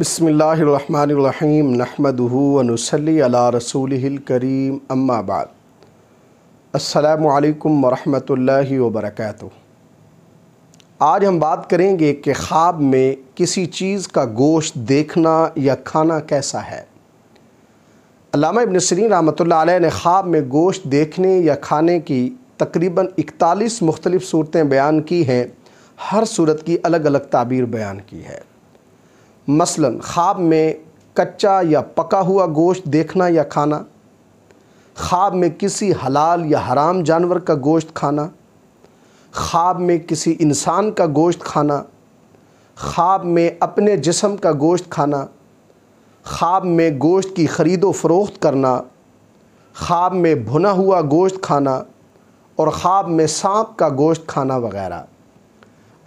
बसमीम नहमदूनसली अला रसूल करीम अम्माबाद अल्लाम वरहि वबरक आज हम बात करेंगे कि ख्वाब में किसी चीज़ का गोश्त देखना या खाना कैसा है अलामा इबन सरीन रहमत ने ख्वाब में गोश्त देखने या खाने की तकरीबन इकतालीस मुख्तलिफ़ सूरतें बयान की हैं हर सूरत की अलग अलग ताबीर बयान की है मसलन ख्वाब में कच्चा या पका हुआ गोश्त देखना या खाना ख्वाब में किसी हलाल या हराम जानवर का गोश्त खाना ख्वाब में किसी इंसान का गोश्त खाना ख्वाब में अपने जिसम का गोश्त खाना ख्वाब में गोश्त की ख़रीदो फरोख्त करना ख्वाब में भुना हुआ गोश्त खाना और ख्वाब में सांप का गोश्त खाना वगैरह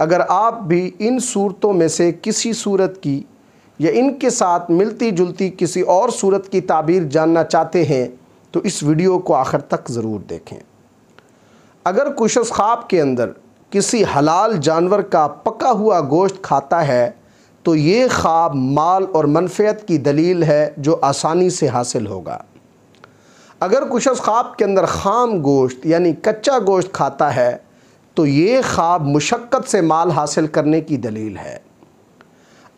अगर आप भी इन सूरतों में से किसी सूरत की या इनके साथ मिलती जुलती किसी और सूरत की ताबीर जानना चाहते हैं तो इस वीडियो को आखिर तक ज़रूर देखें अगर कुशस ख्वाब के अंदर किसी हलाल जानवर का पका हुआ गोश्त खाता है तो ये ख्वाब माल और मनफियत की दलील है जो आसानी से हासिल होगा अगर कुशस ख्वाब के अंदर खाम गोश्त यानी कच्चा गोश्त खाता है तो ये ख्वाब मुशक्क़त से माल हासिल करने की दलील है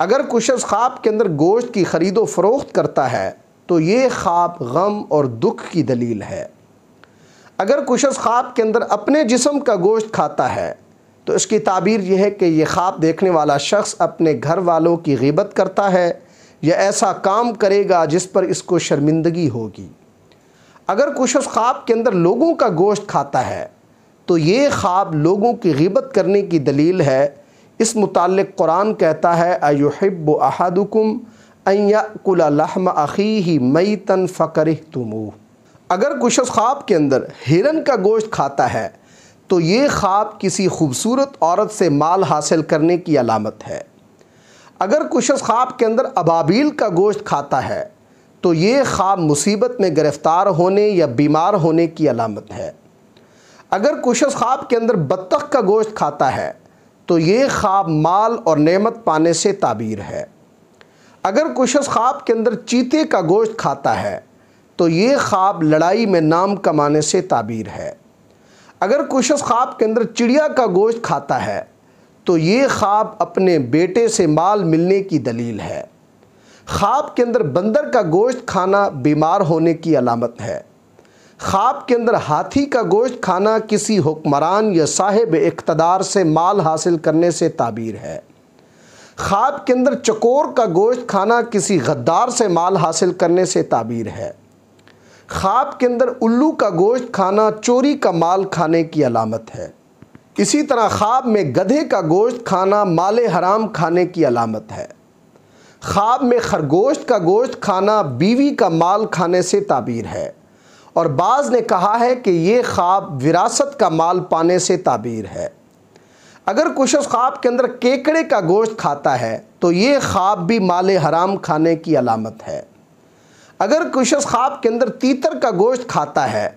अगर शख्स ख्वाब के अंदर गोश्त की ख़रीदो फरोख्त करता है तो ये ख्वाब गम और दुख की दलील है अगर कुशस ख्वाब के अंदर अपने जिसम का गोश्त खाता है तो इसकी ताबीर यह है कि यह ख्वाब देखने वाला शख्स अपने घर वालों की गिबत करता है या ऐसा काम करेगा जिस पर इसको शर्मिंदगी होगी अगर कुशस ख्वाब के अंदर लोगों का गोश्त खाता है तो ये ख्वाब लोगों की गिबत करने की दलील है इस मुतल कुरान कहता है अयुहब अहदुकुम अयकुलहम अखी ही मई तन फ़कर तुमू अगर कुशस ख्वाब के अंदर हिरन का गोश्त खाता है तो ये ख्वाब किसी खूबसूरत औरत से माल हासिल करने की अलामत है अगर कुशस ख्वाब के अंदर अबाबील का गोश्त खाता है तो ये ख्वाब मुसीबत में गिरफ़्तार होने या बीमार होने की अलामत है अगर कुशस ख्वाब के अंदर बत्तख का गोश्त खाता है तो ये ख्वाब माल और नेमत पाने से ताबीर है अगर कुशस ख्वाब के अंदर चीते का गोश्त खाता है तो ये ख्वाब लड़ाई में नाम कमाने से ताबीर है अगर कुशस ख्वाब के अंदर चिड़िया का गोश्त खाता है तो ये ख्वाब अपने बेटे से माल मिलने की दलील है ख्वाब के अंदर बंदर का गोश्त खाना बीमार होने की अलामत है ख्वाब के अंदर हाथी का गोश्त खाना किसी हुक्मरान या साहिब इकतदार से माल हासिल करने से ताबीर है ख्वाब के अंदर चकोर का गोश्त खाना किसी गद्दार से माल हासिल करने से ताबीर है ख्वाब के अंदर उल्लू का गोश्त खाना चोरी का माल खाने की अलामत है इसी तरह ख्वाब में गधे का गोश्त खाना माल हराम खाने की अलामत है ख्वाब में खरगोश का गोश्त खाना बीवी का माल खाने से ताबीर है और बाज़ ने कहा है कि ये ख्वाब विरासत का माल पाने से ताबीर है अगर कुशस ख्वाब के अंदर केकड़े का गोश्त खाता है तो ये ख्वाब भी माल हराम खाने की अलामत है अगर उस ख्वाब के अंदर तीतर का गोश्त खाता है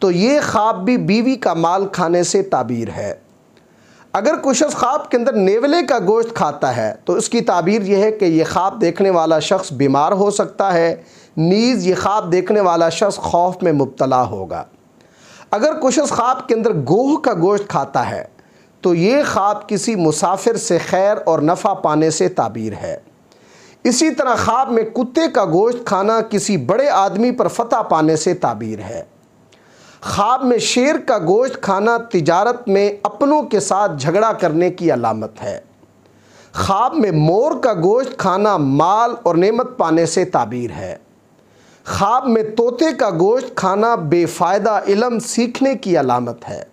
तो ये ख्वाब भी बीवी का माल खाने से ताबीर है अगर कुशस ख्वाब के अंदर नेवले का गोश्त खाता है तो इसकी ताबीर यह है कि यह ख्वाब देखने वाला शख्स बीमार हो सकता है नीज़ ये ख्वाब देखने वाला शख्स खौफ में मुबतला होगा अगर कुशस ख्वाब के अंदर गोह का गोश्त खाता है तो ये ख्वाब किसी मुसाफिर से खैर और नफ़ा पाने से ताबीर है इसी तरह ख्वाब में कुत्ते का गोश्त खाना किसी बड़े आदमी पर फतह पाने से ताबीर है ख्वाब में शेर का गोश्त खाना तिजारत में अपनों के साथ झगड़ा करने की अलामत है ख्वाब में मोर का गोश्त खाना माल और नेमत पाने से ताबीर है ख्वाब में तोते का गोश्त खाना बेफ़ायदा इलम सीखने की अलामत है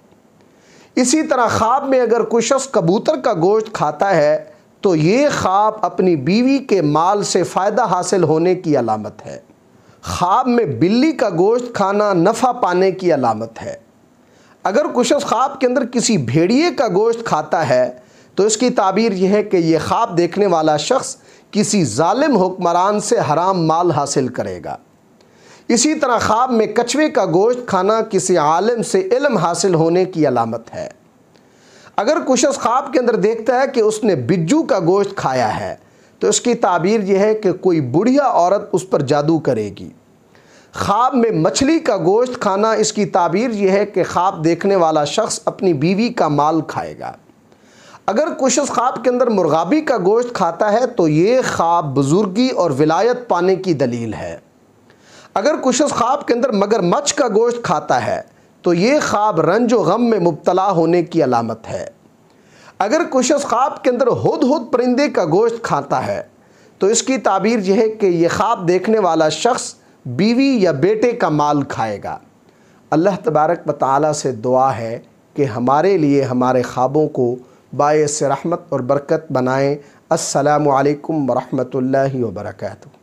इसी तरह ख्वाब में अगर कोई शख्स कबूतर का गोश्त खाता है तो ये ख्वाब अपनी बीवी के माल से फ़ायदा हासिल होने की अलामत है ख्वाब में बिल्ली का गोश्त खाना नफ़ा पाने की अलामत है अगर कुशस ख्वाब के अंदर किसी भेड़िए का गोश्त खाता है तो इसकी ताबीर यह है कि यह ख्वाब देखने वाला शख्स किसी ालिम हुक्मरान से हराम माल हासिल करेगा इसी तरह ख्वाब में कछुए का गोश्त खाना किसी आलिम से इल्म हासिल होने की अलामत है अगर कुशस ख्वाब के अंदर देखता है कि उसने बिज्जू का गोश्त खाया है तो इसकी ताबीर यह है कि कोई बुढ़िया औरत उस पर जादू करेगी ख्वाब में मछली का गोश्त खाना इसकी ताबीर यह है कि ख्वाब देखने वाला शख्स अपनी बीवी का माल खाएगा अगर कुछ ख्वाब के अंदर मुर्गाबी का गोश्त खाता है तो ये ख्वाब बुजुर्गी और विलायत पाने की दलील है अगर कुछ ख्वाब के अंदर मगरमच्छ का गोश्त खाता है तो ये ख्वाब रंज व गम में मुबतला होने की अलामत है अगर कोई ख्वाब के अंदर हद हद परिंदे का गोश्त खाता है तो इसकी ताबीर यह है कि यह ख्वाब देखने वाला शख्स बीवी या बेटे का माल खाएगा अल्लाह तबारक व से दुआ है कि हमारे लिए हमारे ख्वाबों को बायस रहमत और बरकत बनाएँ असलकम वरहमल वर्का